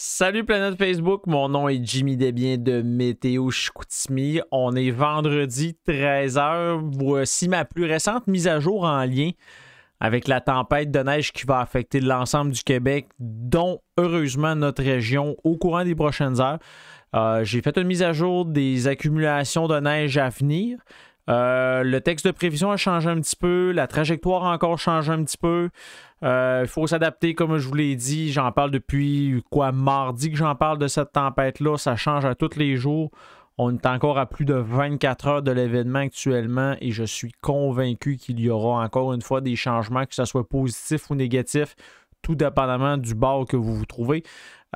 Salut Planète Facebook, mon nom est Jimmy Desbiens de Météo Chicoutimi. On est vendredi 13h. Voici ma plus récente mise à jour en lien avec la tempête de neige qui va affecter l'ensemble du Québec, dont heureusement notre région au courant des prochaines heures. Euh, j'ai fait une mise à jour des accumulations de neige à venir. Euh, le texte de prévision a changé un petit peu, la trajectoire a encore changé un petit peu. Euh, il faut s'adapter, comme je vous l'ai dit, j'en parle depuis quoi mardi que j'en parle de cette tempête-là, ça change à tous les jours. On est encore à plus de 24 heures de l'événement actuellement et je suis convaincu qu'il y aura encore une fois des changements, que ce soit positif ou négatif tout dépendamment du bar que vous vous trouvez.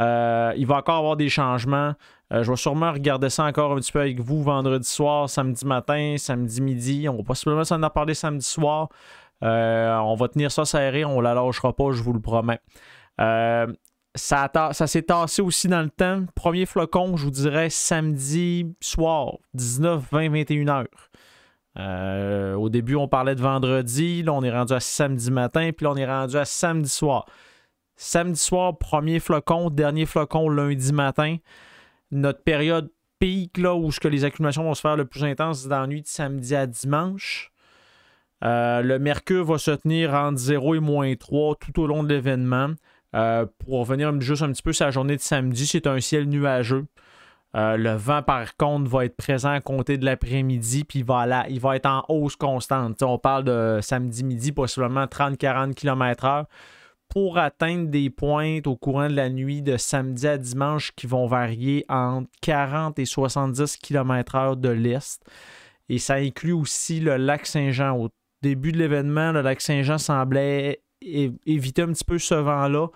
Euh, il va encore avoir des changements. Euh, je vais sûrement regarder ça encore un petit peu avec vous vendredi soir, samedi matin, samedi midi. On va possiblement s'en parler samedi soir. Euh, on va tenir ça serré, on la lâchera pas, je vous le promets. ça, ça s'est tassé aussi dans le temps. Premier flocon, je vous dirais samedi soir, 19, 20, 21 heures. Euh, au début, on parlait de vendredi, là, on est rendu à samedi matin, puis là, on est rendu à samedi soir. Samedi soir, premier flocon, dernier flocon lundi matin. Notre période pique là, où que les accumulations vont se faire le plus intense, c'est dans la nuit de samedi à dimanche. Euh, le mercure va se tenir entre 0 et moins 3 tout au long de l'événement. Euh, pour revenir juste un petit peu sur la journée de samedi, c'est un ciel nuageux. Euh, le vent, par contre, va être présent à compter de l'après-midi, puis il va, il va être en hausse constante. on parle de samedi midi, possiblement 30-40 km/h, pour atteindre des pointes au courant de la nuit de samedi à dimanche qui vont varier entre 40 et 70 km/h de l'est. Et ça inclut aussi le lac Saint-Jean. Au début de l'événement, le lac Saint-Jean semblait éviter un petit peu ce vent-là.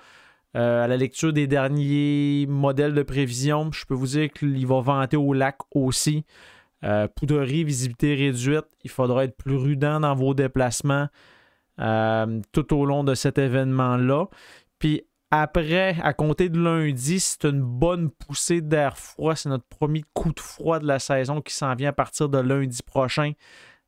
Euh, à la lecture des derniers modèles de prévision, je peux vous dire qu'il va vanter au lac aussi. Euh, poudrerie, visibilité réduite, il faudra être plus rudent dans vos déplacements euh, tout au long de cet événement-là. Puis après, à compter de lundi, c'est une bonne poussée d'air froid. C'est notre premier coup de froid de la saison qui s'en vient à partir de lundi prochain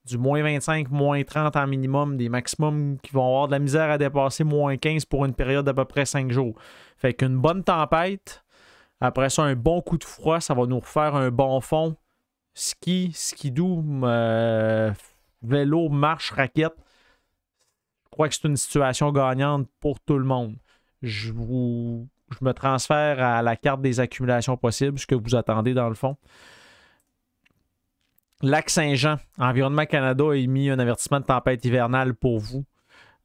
du moins 25, moins 30 en minimum, des maximums qui vont avoir de la misère à dépasser moins 15 pour une période d'à peu près 5 jours. Fait qu'une bonne tempête, après ça, un bon coup de froid, ça va nous refaire un bon fond. Ski, ski doux, euh, vélo, marche, raquette. Je crois que c'est une situation gagnante pour tout le monde. Je je me transfère à la carte des accumulations possibles, ce que vous attendez dans le fond. Lac Saint-Jean, Environnement Canada a émis un avertissement de tempête hivernale pour vous.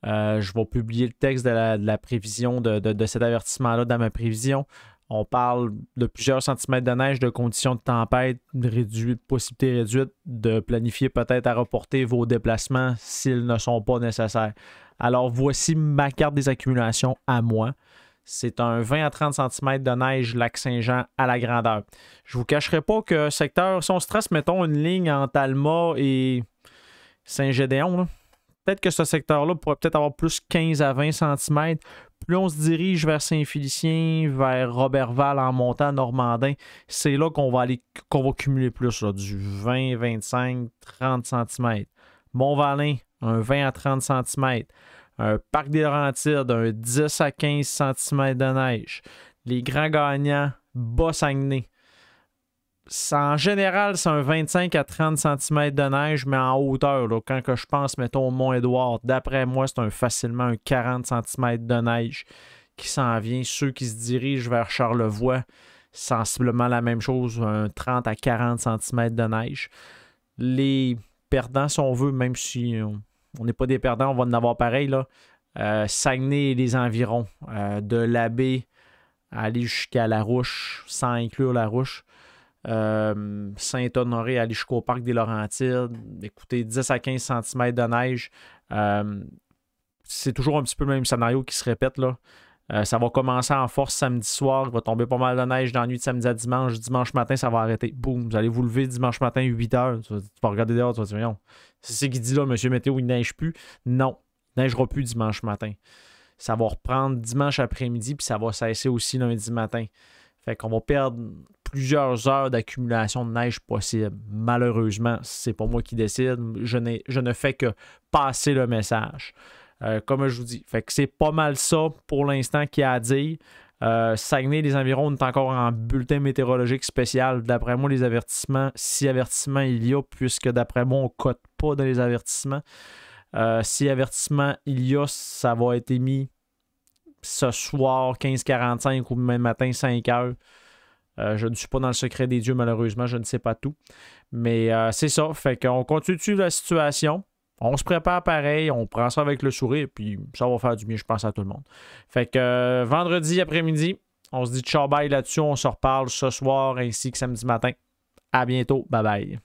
Euh, je vais publier le texte de la, prévision de, cet avertissement-là dans ma prévision. On parle de plusieurs centimètres de neige, de conditions de tempête, réduite, possibilités réduites, de planifier peut-être à reporter vos déplacements s'ils ne sont pas nécessaires. Alors voici ma carte des accumulations à moi. C'est un 20 à 30 cm de neige lac Saint-Jean à la grandeur. Je ne vous cacherai pas que secteur, si on se mettons, une ligne entre Alma et Saint-Gédéon, peut-être que ce secteur-là pourrait peut-être avoir plus 15 à 20 cm. Plus on se dirige vers Saint-Félicien, vers Robertval en montant Normandin, c'est là qu'on va aller qu'on va cumuler plus, du 20, 25, 30 cm. Montvalin, un 20 à 30 cm un parc des Laurentides, d'un 10 à 15 cm de neige. Les grands gagnants, Bas-Saguenay. En général, c'est un 25 à 30 cm de neige, mais en hauteur. Quand que je pense, mettons, au Mont-Édouard, d'après moi, c'est un, facilement un 40 cm de neige qui s'en vient. Ceux qui se dirigent vers Charlevoix, sensiblement la même chose, un 30 à 40 cm de neige. Les perdants, si on veut, même si on n'est pas des perdants, on va en avoir pareil. Là. Euh, Saguenay et les environs, euh, de baie aller jusqu'à La Rouche, sans inclure La Rouche. Euh, Saint-Honoré, aller jusqu'au parc des Laurentides, écoutez, 10 à 15 cm de neige. c'est toujours un petit peu le même scénario qui se répète là. Euh, ça va commencer en force samedi soir. Il va tomber pas mal de neige dans la nuit de samedi à dimanche. Dimanche matin, ça va arrêter. Boum, vous allez vous lever dimanche matin, 8 h. Tu, vas, regarder dehors, tu vas dire, non, c'est ce qu'il dit là, monsieur météo, il neige plus. Non, il neigera plus dimanche matin. Ça va reprendre dimanche après-midi, puis ça va cesser aussi lundi matin. Fait qu'on va perdre plusieurs heures d'accumulation de neige possible. Malheureusement, c'est pas moi qui décide. Je, je ne fais que passer le message. Euh, comme je vous dis. c'est pas mal ça pour l'instant qu'il y a à dire. Euh, Saguenay, les environs, on est encore en bulletin météorologique spécial. D'après moi, les avertissements, si avertissement il y a, puisque d'après moi, on ne cote pas dans les avertissements. Euh, si avertissement il y a, ça va être émis ce soir 15h45 ou même matin 5h. je ne suis pas dans le secret des dieux, malheureusement, je ne sais pas tout. Mais c'est ça. Fait qu'on continue la situation on se prépare pareil, on prend ça avec le sourire, puis ça va faire du bien, je pense, à tout le monde. Fait que euh, vendredi après-midi, on se dit ciao bye là-dessus, on se reparle ce soir ainsi que samedi matin. À bientôt, bye bye.